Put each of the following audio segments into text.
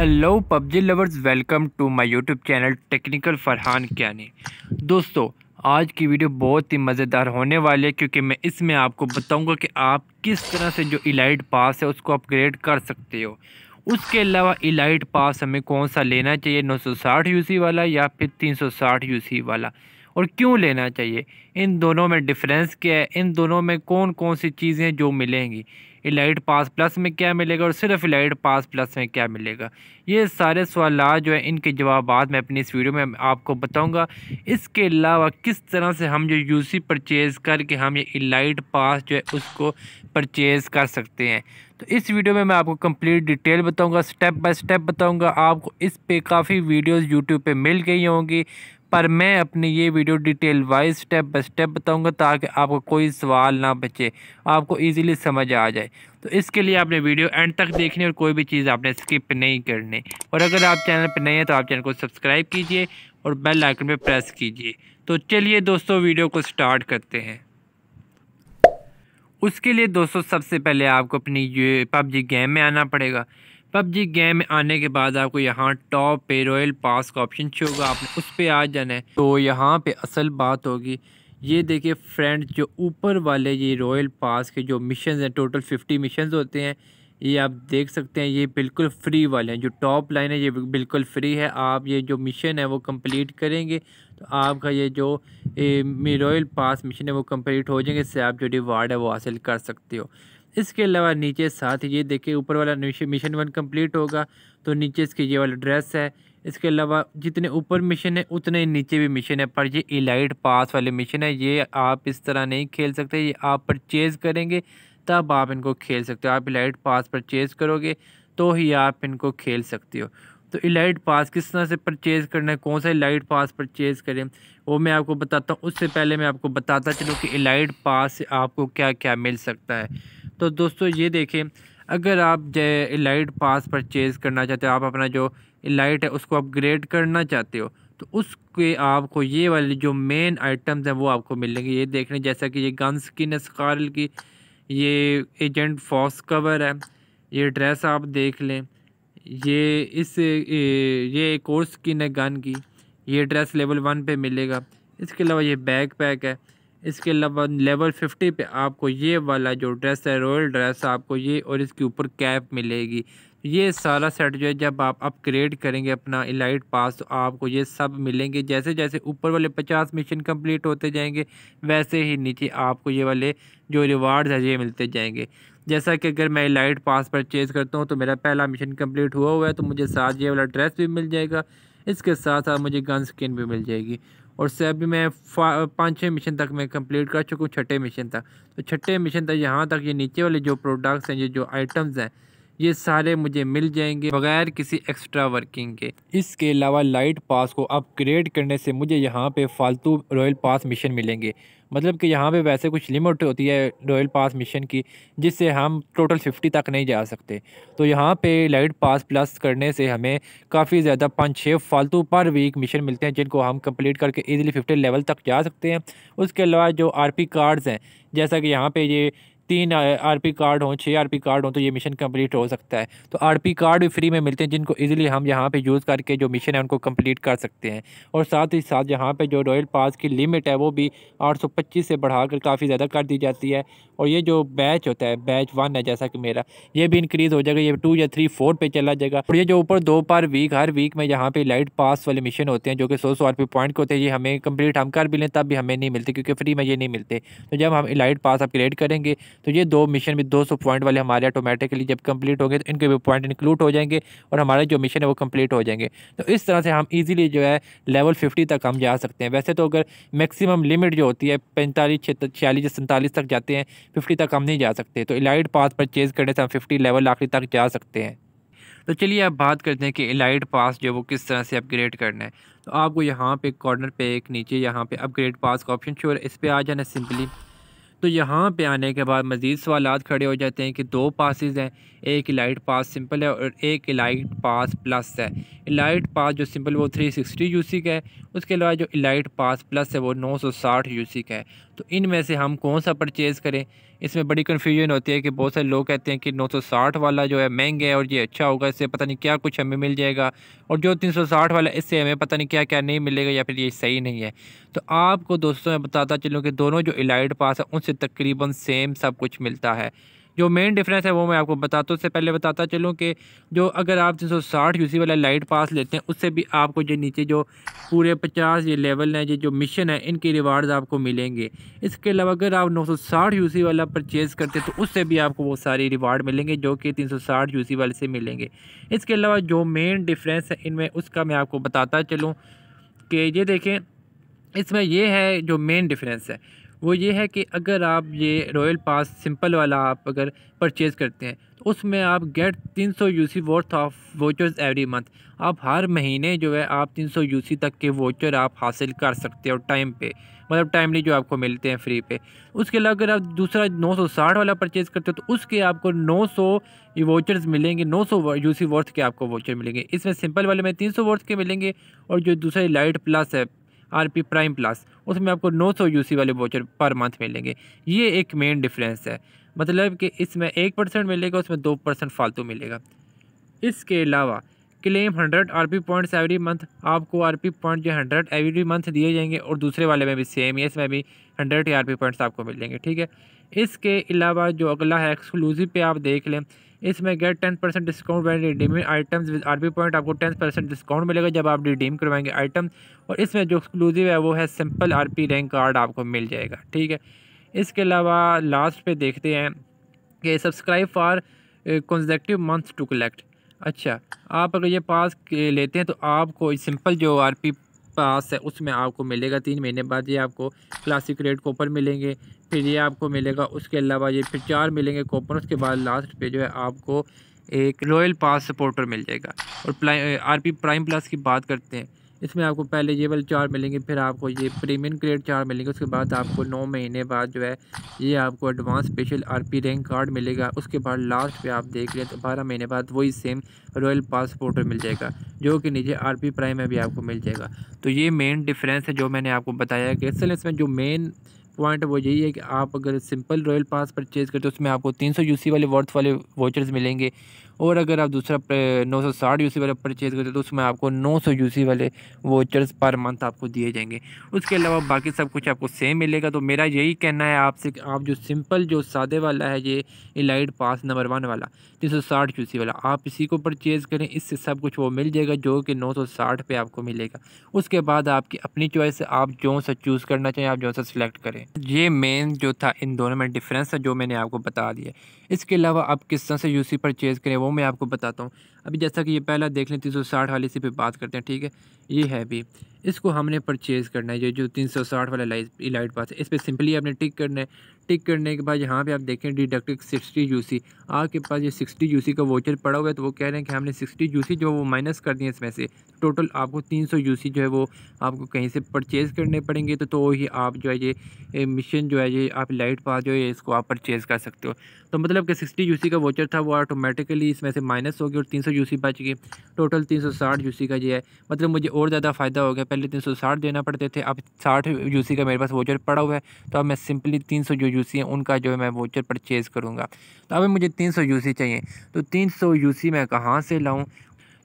hello PUBG lovers welcome to my YouTube channel technical Farhan Kiani दोस्तों आज की वीडियो बहुत ही मज़ेदार होने वाली है क्योंकि मैं इसमें आपको बताऊंगा कि आप किस तरह से जो इलाइट पास है उसको अपग्रेड कर सकते हो उसके अलावा इलाइट पास हमें कौन सा लेना चाहिए 960 सौ वाला या फिर तीन सौ वाला और क्यों लेना चाहिए इन दोनों में डिफरेंस क्या है इन दोनों में कौन कौन सी चीज़ें जो मिलेंगी इलाइट पास प्लस में क्या मिलेगा और सिर्फ इलाइट पास प्लस में क्या मिलेगा ये सारे सवाल जो है इनके जवाब मैं अपनी इस वीडियो में आपको बताऊँगा इसके अलावा किस तरह से हम जो यूसी परचेज़ करके हम ये इलाइट पास जो है उसको परचेज़ कर सकते हैं तो इस वीडियो में मैं आपको कंप्लीट डिटेल बताऊंगा स्टेप बाय स्टेप बताऊंगा आपको इस पे काफ़ी वीडियोस यूट्यूब पे मिल गई होंगी पर मैं अपनी ये video detail wise step by step बताऊंगा ताकि आपको कोई सवाल ना बचे आपको इजीली समझ आ जाए तो इसके लिए आपने वीडियो एंड तक देखनी और कोई भी चीज़ आपने स्किप नहीं करनी और अगर आप चैनल पर नए हैं तो आप चैनल को सब्सक्राइब कीजिए और बेल आइकन पर प्रेस कीजिए तो चलिए दोस्तों वीडियो को स्टार्ट करते हैं उसके लिए दोस्तों सबसे पहले आपको अपनी ये पबजी गेम में आना पड़ेगा पबजी गेम में आने के बाद आपको यहाँ टॉप पे रॉयल पास का ऑप्शन शो होगा आपने उस पर आ जाना है तो यहाँ पे असल बात होगी ये देखिए फ्रेंड जो ऊपर वाले ये रॉयल पास के जो मिशन हैं टोटल फिफ्टी मिशन होते हैं ये आप देख सकते हैं ये बिल्कुल फ्री वाले हैं जो टॉप लाइन है ये बिल्कुल फ्री है आप ये जो मिशन है वो कंप्लीट करेंगे तो आपका ये जो रॉयल पास मिशन है वो कंप्लीट हो जाएंगे इससे आप जो रिवार्ड है वो हासिल कर सकते हो इसके अलावा नीचे साथ ये देखिए ऊपर वाला मिशन वन कंप्लीट होगा तो नीचे इसके ये वाला ड्रेस है इसके अलावा जितने ऊपर मिशन है उतने ही नीचे भी मिशन है पर ये इलाइट पास वाले मिशन है ये आप इस तरह नहीं खेल सकते ये आप परचेज़ करेंगे तब आप इनको खेल सकते हो आप इलाइट पास परचेज़ करोगे तो ही आप इनको खेल सकते हो तो इलाइट पास किस तरह से परचेज़ करना है कौन सा इलाइट पास परचेज़ करें वो मैं आपको बताता हूँ उससे पहले मैं आपको बताता चलूँ कि इलाइट पास से आपको क्या क्या मिल सकता है तो दोस्तों ये देखें अगर आप इलाइट पास परचेज़ करना चाहते हो आप अपना जो इलाइट है उसको अपग्रेड करना चाहते हो तो उसके आपको ये वाले जो मेन आइटम्स हैं वो आपको मिलेंगे ये देख रहे जैसा कि ये गन स्किन है स्कारल की ये एजेंट फॉक्स कवर है ये ड्रेस आप देख लें ये इस ये एक और स्किन है गन की ये ड्रेस लेवल वन पे मिलेगा इसके अलावा ये बैग पैक है इसके अलावा लेवल फिफ्टी पे आपको ये वाला जो ड्रेस है रॉयल ड्रेस आपको ये और इसके ऊपर कैप मिलेगी ये सारा सेट जो है जब आप अपग्रेड करेंगे अपना इलाइट पास तो आपको ये सब मिलेंगे जैसे जैसे ऊपर वाले पचास मिशन कंप्लीट होते जाएंगे वैसे ही नीचे आपको ये वाले जो रिवार्ड्स है ये मिलते जाएंगे जैसा कि अगर मैं इलाइट पास परचेज़ करता हूँ तो मेरा पहला मिशन कम्प्लीट हुआ हुआ है तो मुझे साथ ये वाला ड्रेस भी मिल जाएगा इसके साथ साथ मुझे गन स्किन भी मिल जाएगी और से अभी मैं पाँचवें मिशन तक मैं कंप्लीट कर चुका हूँ छठे मिशन तक तो छठे मिशन तक यहाँ तक ये नीचे वाले जो प्रोडक्ट्स हैं ये जो आइटम्स हैं ये सारे मुझे मिल जाएंगे बगैर किसी एक्स्ट्रा वर्किंग के इसके अलावा लाइट पास को अपग्रेड करने से मुझे यहाँ पे फालतू रॉयल पास मिशन मिलेंगे मतलब कि यहाँ पे वैसे कुछ लिमिट होती है रॉयल पास मिशन की जिससे हम टोटल फिफ्टी तक नहीं जा सकते तो यहाँ पे लाइट पास प्लस करने से हमें काफ़ी ज़्यादा पाँच छः फालतू पर वीक मिशन मिलते हैं जिनको हम कंप्लीट करके ईजिली फिफ्टी लेवल तक जा सकते हैं उसके अलावा जो आर कार्ड्स हैं जैसा कि यहाँ पर ये तीन आरपी कार्ड हों छः आरपी कार्ड हों तो ये मिशन कंप्लीट हो सकता है तो आरपी कार्ड भी फ्री में मिलते हैं जिनको इजीली हम यहाँ पे यूज़ करके जो मिशन है उनको कंप्लीट कर सकते हैं और साथ ही साथ यहाँ पे जो रॉयल पास की लिमिट है वो भी 825 से बढ़ाकर काफ़ी ज़्यादा कर दी जाती है और ये जो बैच होता है बैच वन है जैसा कि मेरा ये भी इंक्रीज़ हो जाएगा ये टू या थ्री फोर पे चला जाएगा और ये जो ऊपर दो पर वीक हर वीक में यहाँ पे लाइट पास वाले मिशन होते हैं जो कि सौ सौ आर पॉइंट के होते हैं ये हमें कंप्लीट हम कर भी लें तब भी हमें नहीं मिलते क्योंकि फ्री में ये नहीं मिलते तो जब हम लाइट पास अपग्रेड करेंगे तो ये दो मिशन भी दो पॉइंट वाले हमारे ऑटोमेटिकली जब कम्प्लीट होंगे तो इनके भी पॉइंट इंक्लूड हो जाएंगे और हमारे जो मिशन है वो कम्प्लीट हो जाएंगे तो इस तरह से हम ईजिली जो है लेवल फिफ्टी तक हम जा सकते हैं वैसे तो अगर मैक्सिमम लिमिट जो होती है पैंतालीस छियालीस या सैंतालीस तक जाते हैं फिफ्टी तक हम नहीं जा सकते तो इलाइट पास परचेज़ करने से हम फिफ्टी लेवल आखिरी तक जा सकते हैं तो चलिए अब बात करते हैं कि इलाइट पास जो वो किस तरह से अपग्रेड करना है तो आपको यहाँ पे कॉर्नर पे एक नीचे यहाँ पे अपग्रेड पास का ऑप्शन शोर इस पर आ जाना सिंपली तो यहाँ पे आने के बाद मज़ीद सवाल खड़े हो जाते हैं कि दो पासिस हैं एक इलाइट पास सिंपल है और एक इलाइट पास प्लस है इलाइट पास जो सिंपल वो 360 यूसी का है उसके अलावा जो इलाइट पास प्लस है वो 960 यूसी का है तो इनमें से हम कौन सा परचेज़ करें इसमें बड़ी कन्फ्यूजन होती है कि बहुत सारे लोग कहते हैं कि 960 वाला जो है महंगे है और ये अच्छा होगा इससे पता नहीं क्या कुछ हमें मिल जाएगा और जो 360 वाला इससे हमें पता नहीं क्या क्या नहीं मिलेगा या फिर ये सही नहीं है तो आपको दोस्तों मैं बताता चलूँ कि दोनों जो इलाइट पास है उनसे तकरीबन सेम सब कुछ मिलता है जो मेन डिफरेंस है वो मैं आपको बताता तो हूँ उससे पहले बताता चलूँ कि जो अगर आप तीन सौ साठ यूसी वाला लाइट पास लेते हैं उससे भी आपको जो नीचे जो पूरे पचास ये लेवल हैं ये जो मिशन है इनके रिवार्ड्स आपको मिलेंगे इसके अलावा अगर आप नौ सौ साठ यूसी वाला परचेज़ करते हैं तो उससे भी आपको वो सारे रिवार्ड मिलेंगे जो कि तीन सौ साठ वाले से मिलेंगे इसके अलावा जो मेन डिफरेंस है इनमें उसका मैं आपको बताता चलूँ कि ये देखें इसमें यह है जो मेन डिफरेंस है वो ये है कि अगर आप ये रॉयल पास सिंपल वाला आप अगर परचेज़ करते हैं तो उसमें आप गेट 300 सौ U C worth of vouchers every month आप हर महीने जो है आप 300 सौ यू सी तक के वोचर आप हासिल कर सकते हो टाइम पे मतलब टाइमली जो आपको मिलते हैं फ्री पे उसके अलावा अगर आप दूसरा 960 वाला परचेज़ करते हो तो उसके आपको 900 सौ वोचर्स मिलेंगे 900 सौ यू सी वर्थ के आपको वोचर मिलेंगे इसमें सिंपल वाले में 300 सौ वर्थ के मिलेंगे और जो दूसरे लाइट प्लस है आर पी प्राइम प्लस उसमें आपको 900 सौ वाले वाचर पर मंथ मिलेंगे ये एक मेन डिफरेंस है मतलब कि इसमें एक परसेंट मिलेगा उसमें दो परसेंट फालतू मिलेगा इसके अलावा claim hundred R P points every month आपको आर पी पॉइंट जो हंड्रेड एवरी मंथ दिए जाएंगे और दूसरे वाले में भी सेम है इसमें भी हंड्रेड आर पी पॉइंट्स आपको मिलेंगे ठीक है इसके अलावा जो अगला है एक्सक्लूसिव पे आप देख लें इसमें get ten percent discount when redeeming items with R point आपको टेन परसेंट डिस्काउंट मिलेगा जब आप रिडीम करवाएंगे आइटम और इसमें जो एक्सक्लूसिव है वो है सिंपल आर रैंक कार्ड आपको मिल जाएगा ठीक है इसके अलावा लास्ट पे देखते हैं कि subscribe for consecutive month to collect अच्छा आप अगर ये पास लेते हैं तो आपको सिंपल जो आर पी पास है उसमें आपको मिलेगा तीन महीने बाद ये आपको क्लासिक रेड कॉपर मिलेंगे फिर ये आपको मिलेगा उसके अलावा ये फिर चार मिलेंगे कॉपर उसके बाद लास्ट पे जो है आपको एक रॉयल पास सपोर्टर मिल जाएगा और आर पी प्राइम प्लस की बात करते हैं इसमें आपको पहले ये वाले चार मिलेंगे फिर आपको ये प्रीमियम ग्रेड चार मिलेंगे उसके बाद आपको नौ महीने बाद जो है ये आपको advance special RP rank card मिलेगा उसके बाद लास्ट पे आप देख लें तो बारह महीने बाद वही सेम रॉयल पासपोर्ट मिल जाएगा जो कि नीचे आर पी प्राइम में भी आपको मिल जाएगा तो ये मेन डिफरेंस है जो मैंने आपको बताया कि असल इसमें जो मेन पॉइंट वो यही है कि आप अगर सिंपल रॉयल पास परचेज़ करते हो उसमें आपको तीन सौ यूसी वाले वर्थ वाले वॉचर्स मिलेंगे और अगर आप दूसरा नौ सौ साठ यू वाला परचेज़ करते तो उसमें आपको नौ सौ यू वाले वोचर्स पर मंथ आपको दिए जाएंगे उसके अलावा बाकी सब कुछ आपको सेम मिलेगा तो मेरा यही कहना है आपसे आप जो सिंपल जो सादे वाला है ये इलाइट पास नंबर वन वाला तीन सौ साठ यू वाला आप इसी को परचेज़ करें इससे सब कुछ वो मिल जाएगा जो कि नौ सौ साठ पे आपको मिलेगा उसके बाद आपकी अपनी चॉइस आप जो सा चूज़ करना चाहें आप जो सा सिलेक्ट करें ये मेन जो था इन दोनों में डिफरेंस था जो मैंने आपको बता दिया इसके अलावा आप किस तरह से यूसी परचेज़ करें वो मैं आपको बताता हूँ अभी जैसा कि ये पहला देख लें तीन सौ साठ वाले से पे बात करते हैं ठीक है ये है भी इसको हमने परचेज़ करना है ये जो तीन सौ साठ वाला लाइट लाइट पास है इस पर सिंपली आपने टिक करना है टिक करने के बाद यहाँ पे आप देखें डिडक्ट सिक्सटी यूसी आपके पास ये सिक्सटी यूसी का वोचर पड़ा हुआ है तो वो कह रहे हैं कि हमने सिक्सटी यूसी जो वो माइनस कर दिए इसमें से टोटल आपको तीन सौ यूसी जो है वो आपको कहीं से परचेज़ करने पड़ेंगे तो तो ही आप जो है ये मिशन जो है ये आप लाइट पास जो है इसको आप परचेज़ कर सकते हो तो मतलब कि सिक्सटी यूसी का वोचर था वो ऑटोमेटिकली इसमें से माइनस हो गया और तीन सौ यूसी बच गए टोटल तीन सौ साठ यूसी का ये है मतलब मुझे और ज़्यादा फ़ायदा हो गया पहले तीन सौ साठ देना पड़ते थे अब साठ यूसी का मेरे पास वोचर पड़ा हुआ है तो अब मैं सिंपली तीन सौ जो यूसी है उनका जो है मैं वोचर परचेज़ करूँगा तो अब मुझे तीन सौ यूसी चाहिए तो तीन सौ यूसी मैं कहाँ से लाऊँ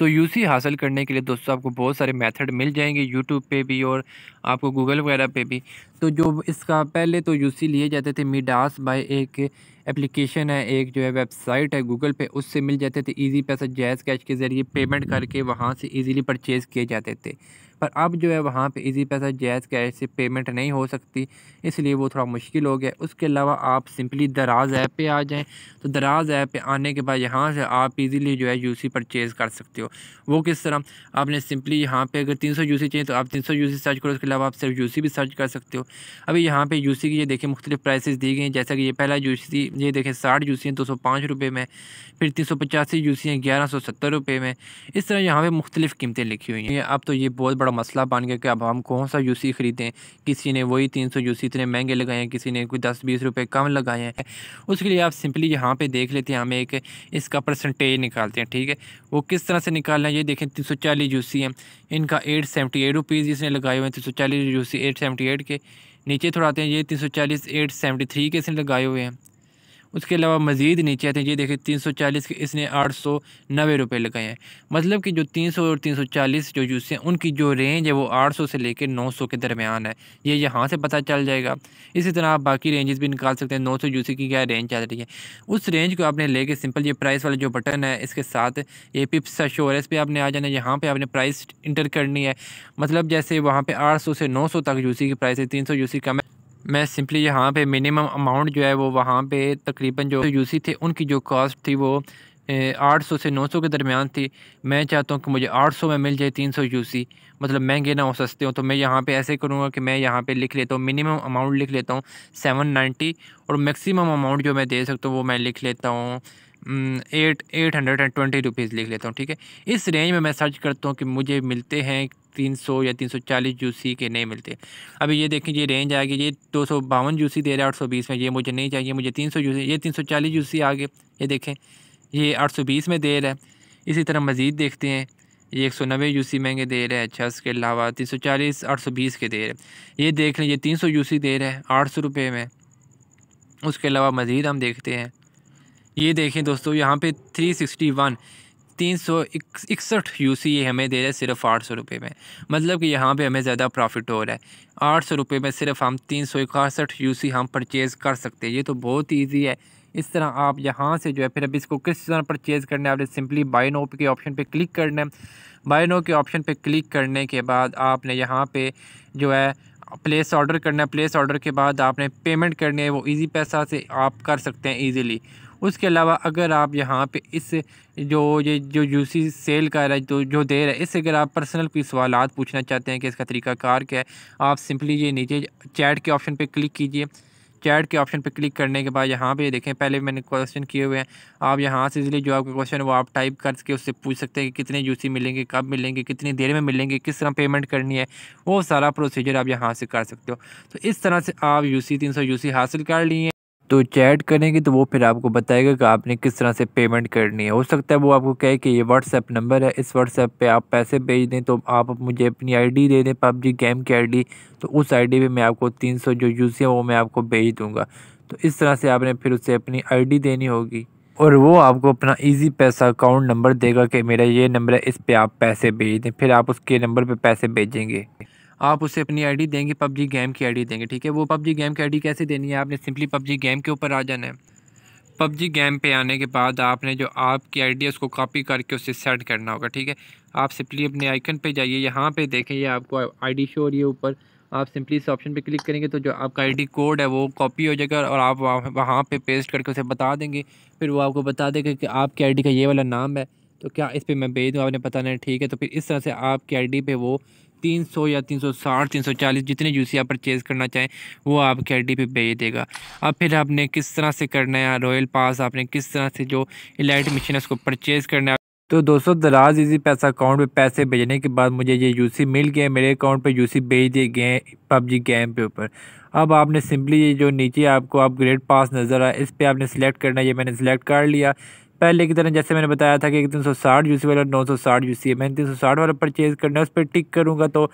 तो यूसी हासिल करने के लिए दोस्तों आपको बहुत सारे मेथड मिल जाएंगे यूट्यूब पे भी और आपको गूगल वगैरह पे भी तो जो इसका पहले तो यू लिए जाते थे मिडास बाय एक एप्लीकेशन है एक जो है वेबसाइट है गूगल पे उससे मिल जाते थे इजी पैसा जैज़ कैश के ज़रिए पेमेंट करके वहाँ से इजीली परचेज़ किए जाते थे पर अब जो है वहाँ पे इजी पैसा जैज़ कैश से पेमेंट नहीं हो सकती इसलिए वो थोड़ा मुश्किल हो गया उसके अलावा आप सिंपली दराज ऐप पे आ जाएं तो दराज ऐप पे आने के बाद यहाँ से आप इजीली जो है यूसी परचेज़ कर सकते हो वो किस तरह आपने सिंपली यहाँ पर अगर तीन सौ चाहिए तो आप तीन सौ सर्च करो उसके अलावा आप सिर्फ यूसी भी सर्च कर सकते हो अभी यहाँ पे यूसी की ये देखें मुख्तलिफ प्राइसेस दी गई हैं जैसा कि ये पहला यूसी ये देखें साठ यूसी दो सौ पाँच रुपये में फिर तीन सौ पचासी यूसी ग्यारह सौ सत्तर रुपये में इस तरह यहाँ पर मुख्तलिफ कीमतें लिखी हुई हैं अब तो ये बहुत बड़ा मसला बन गया कि अब हम कौन सा यूसी ख़रीदें किसी ने वही तीन सौ यूसी इतने महंगे लगाए हैं किसी ने कोई दस बीस रुपये कम लगाए हैं उसके लिए आप सिंपली यहाँ पर देख लेते हैं हमें एक इसका परसेंटेज निकालते हैं ठीक है वो किस तरह से निकालना है ये देखें तीन सौ चालीस यूसी हैं इनका एट सेवेंटी एट रुपीज़ इसने लगाए हुए हैं तीन सौ चालीस यूसी एट सेवेंटी एट के नीचे थोड़ा आते हैं ये तीन सौ चालीस एट सेवेंटी थ्री के इसने लगाए हुए हैं उसके अलावा मज़ीद नीचे आते हैं ये देखिए तीन सौ चालीस के इसने आठ सौ नबे रुपये लगाए हैं मतलब कि जो तीन सौ और तीन सौ चालीस जो जूस हैं उनकी जो रेंज है वो आठ सौ से लेकर नौ सौ के दरमियान है ये यहाँ से पता चल जाएगा इसी तरह आप बाकी रेंजेस भी निकाल सकते हैं नौ सौ जूसी की क्या रेंज चल रही है उस रेंज को आपने लेके सिंपल ये प्राइस वाला जो बटन है इसके साथ ये पिप्स शोर है इस पर आपने आ जाना है यहाँ पर आपने प्राइस इंटर करनी है मतलब जैसे वहाँ पर आठ सौ से नौ सौ तक जूसी की प्राइस है तीन सौ जूसी कम है मैं सिंपली यहाँ पे मिनिमम अमाउंट जो है वो वहाँ पे तकरीबन जो यूसी थे उनकी जो कॉस्ट थी वो आठ सौ से नौ सौ के दरमियान थी मैं चाहता हूँ कि मुझे आठ सौ में मिल जाए तीन सौ यू सी मतलब महंगे ना हो सस्ते हो तो मैं यहाँ पे ऐसे करूँगा कि मैं यहाँ पे लिख लेता हूँ मिनिमम अमाउंट लिख लेता हूँ सेवन नाइन्टी और मैक्सीम अमाउंट जो मैं दे सकता हूँ वो मैं लिख लेता हूँ eight eight hundred and twenty rupees लिख लेता हूँ ठीक है इस रेंज में मैं सर्च करता हूँ कि मुझे मिलते हैं तीन सौ या तीन सौ चालीस जूसी के नहीं मिलते अभी ये देखें ये रेंज आएगी ये दो सौ बावन जूसी दे रहा है आठ सौ बीस में ये मुझे नहीं चाहिए मुझे तीन सौ जूसी ये तीन सौ चालीस जूसी आगे ये देखें ये आठ सौ बीस में दे रहा है इसी तरह मज़ीद देखते हैं ये एक सौ नब्बे यू महंगे दे रहे है अच्छा इसके अलावा तीन सौ चालीस आठ सौ बीस के दे रहे ये देख लें ये तीन सौ यू दे रहे है आठ सौ रुपये में उसके अलावा मज़ीद हम देखते हैं ये देखें दोस्तों यहाँ पे थ्री सिक्सटी वन तीन सौ इकसठ यू सी ये हमें दे रहे हैं सिर्फ आठ सौ रुपये में मतलब कि यहाँ पे हमें ज़्यादा प्रॉफिट हो रहा है आठ सौ रुपये में सिर्फ हम तीन सौ इकसठ यू सी हम परचेज़ कर सकते हैं ये तो बहुत ईजी है इस तरह आप यहाँ से जो है फिर अब इसको किस तरह परचेज़ करना है आपने सिंपली बाई नो के ऑप्शन पर क्लिक करना है बाई नो के ऑप्शन पर क्लिक करने के बाद आपने यहाँ पर जो है प्लेस ऑर्डर करना है प्लेस ऑर्डर के बाद आपने पेमेंट करनी है वो इजी पैसा से आप कर सकते हैं इजीली उसके अलावा अगर आप यहाँ पे इस जो ये जो यूसी सेल का रहा तो जो दे रहा है इससे अगर आप पर्सनल कोई सवाल पूछना चाहते हैं कि इसका तरीका कार क्या है आप सिंपली ये नीचे चैट के ऑप्शन पर क्लिक कीजिए चैट के ऑप्शन पर क्लिक करने के बाद यहाँ पे देखें पहले मैंने क्वेश्चन किए हुए हैं आप यहाँ से इसलिए जो आपका क्वेश्चन वो आप टाइप करके उससे पूछ सकते हैं कि कितने यूसी मिलेंगे कब मिलेंगे कितनी देर में मिलेंगे किस तरह पेमेंट करनी है वो सारा प्रोसीजर आप यहाँ से कर सकते हो तो इस तरह से आप यू सी तीन सौ यू सी हासिल कर लिए तो चैट करेंगे तो वो फिर आपको बताएगा कि आपने किस तरह से पेमेंट करनी है हो सकता है वो आपको कहे कि ये व्हाट्सएप नंबर है इस व्हाट्सएप पे आप पैसे भेज दें तो आप मुझे अपनी आईडी दे दें पबजी गेम की आईडी तो उस आईडी पे मैं आपको 300 जो यूज़ है वो मैं आपको भेज दूँगा तो इस तरह से आपने फिर उसे अपनी आई देनी होगी और वो आपको अपना ईजी पैसा अकाउंट नंबर देगा कि मेरा ये नंबर है इस पर आप पैसे भेज दें फिर आप उसके नंबर पर पैसे भेजेंगे आप उसे अपनी आईडी देंगे पबजी गेम की आईडी देंगे ठीक है वो पबजी गेम की आईडी कैसे देनी है आपने सिंपली पबजी गेम के ऊपर आ जाना है पबजी गेम पे आने के बाद आपने जो आपकी आईडी है उसको कॉपी करके उसे सेट करना होगा ठीक है आप सिंपली अपने आइकन पे जाइए यहाँ पे देखें ये आपको आईडी शो हो रही है ऊपर आप सिंपली इस ऑप्शन पे क्लिक करेंगे तो जो आपका आईडी कोड है वो कॉपी हो जाएगा और आप वहाँ पे पेस्ट करके उसे बता देंगे फिर वो आपको बता देगा कि आपकी आईडी का ये वाला नाम है तो क्या इस पर मैं भेज दूँ आपने पता नहीं ठीक है तो फिर इस तरह से आपकी आईडी पे वो तीन सौ या तीन सौ साठ तीन सौ चालीस जितने जूसी आप परचेज़ करना चाहें वो आपके आई पे भेज देगा अब फिर आपने किस तरह से करना है रॉयल पास आपने किस तरह से जो इलाइट मशीन है उसको परचेज़ करना है तो दोस्तों दराज इजी पैसा अकाउंट पे पैसे भेजने के बाद मुझे ये यूसी मिल गया मेरे अकाउंट पे यूसी भेज दिए गए पबजी गेम पे ऊपर अब आपने सिंपली ये जो नीचे आपको अपग्रेड पास नज़र आया इस पर आपने सेलेक्ट करना है ये मैंने सेलेक्ट कर लिया पहले की तरह जैसे मैंने बताया था कि एक तीन सौ साठ यू सी वाला नौ सौ साठ यू सी है मैंने तीन सौ साठ वाला परचेज़ करना है उस पर टिक करूँगा तो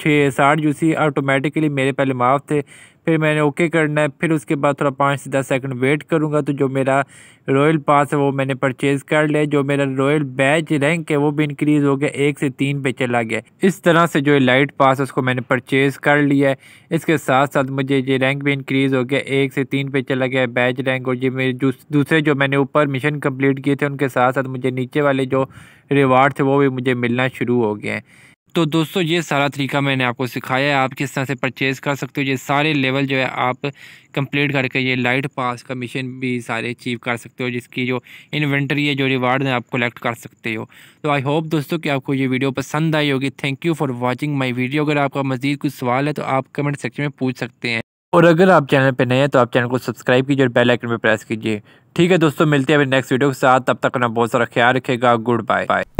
छः साठ जो सी ऑटोमेटिकली मेरे पहले माफ़ थे फिर मैंने ओके करना है फिर उसके बाद थोड़ा पाँच से दस सेकंड वेट करूँगा तो जो मेरा रॉयल पास है वो मैंने परचेज़ कर लिया जो मेरा रॉयल बैच रैंक है वो भी इंक्रीज़ हो गया एक से तीन पे चला गया इस तरह से जो लाइट पास है उसको मैंने परचेज़ कर लिया है इसके साथ साथ मुझे ये रैंक भी इंक्रीज़ हो गया एक से तीन पे चला गया बैच रैंक और ये मेरे दूसरे जो मैंने ऊपर मिशन कम्प्लीट किए थे उनके साथ साथ मुझे नीचे वाले जो रिवार्ड थे वो भी मुझे मिलना शुरू हो गए तो दोस्तों ये सारा तरीका मैंने आपको सिखाया है आप किस तरह से परचेज़ कर सकते हो ये सारे लेवल जो है आप कंप्लीट करके ये लाइट पास का मिशन भी सारे अचीव कर सकते हो जिसकी जो इन्वेंटरी है जो रिवार्ड है आप कलेक्ट कर सकते हो तो आई होप दोस्तों कि आपको ये वीडियो पसंद आई होगी thank you for watching my video अगर आपका मजीद कुछ सवाल है तो आप कमेंट सेक्शन में पूछ सकते हैं और अगर आप चैनल पर नए हैं तो आप चैनल को सब्सक्राइब कीजिए और बेल आइकन पर प्रेस कीजिए ठीक है दोस्तों मिलते हैं अभी नेक्स्ट वीडियो के साथ तब तक अपना बहुत सारा ख्याल रखेगा गुड बाय बाय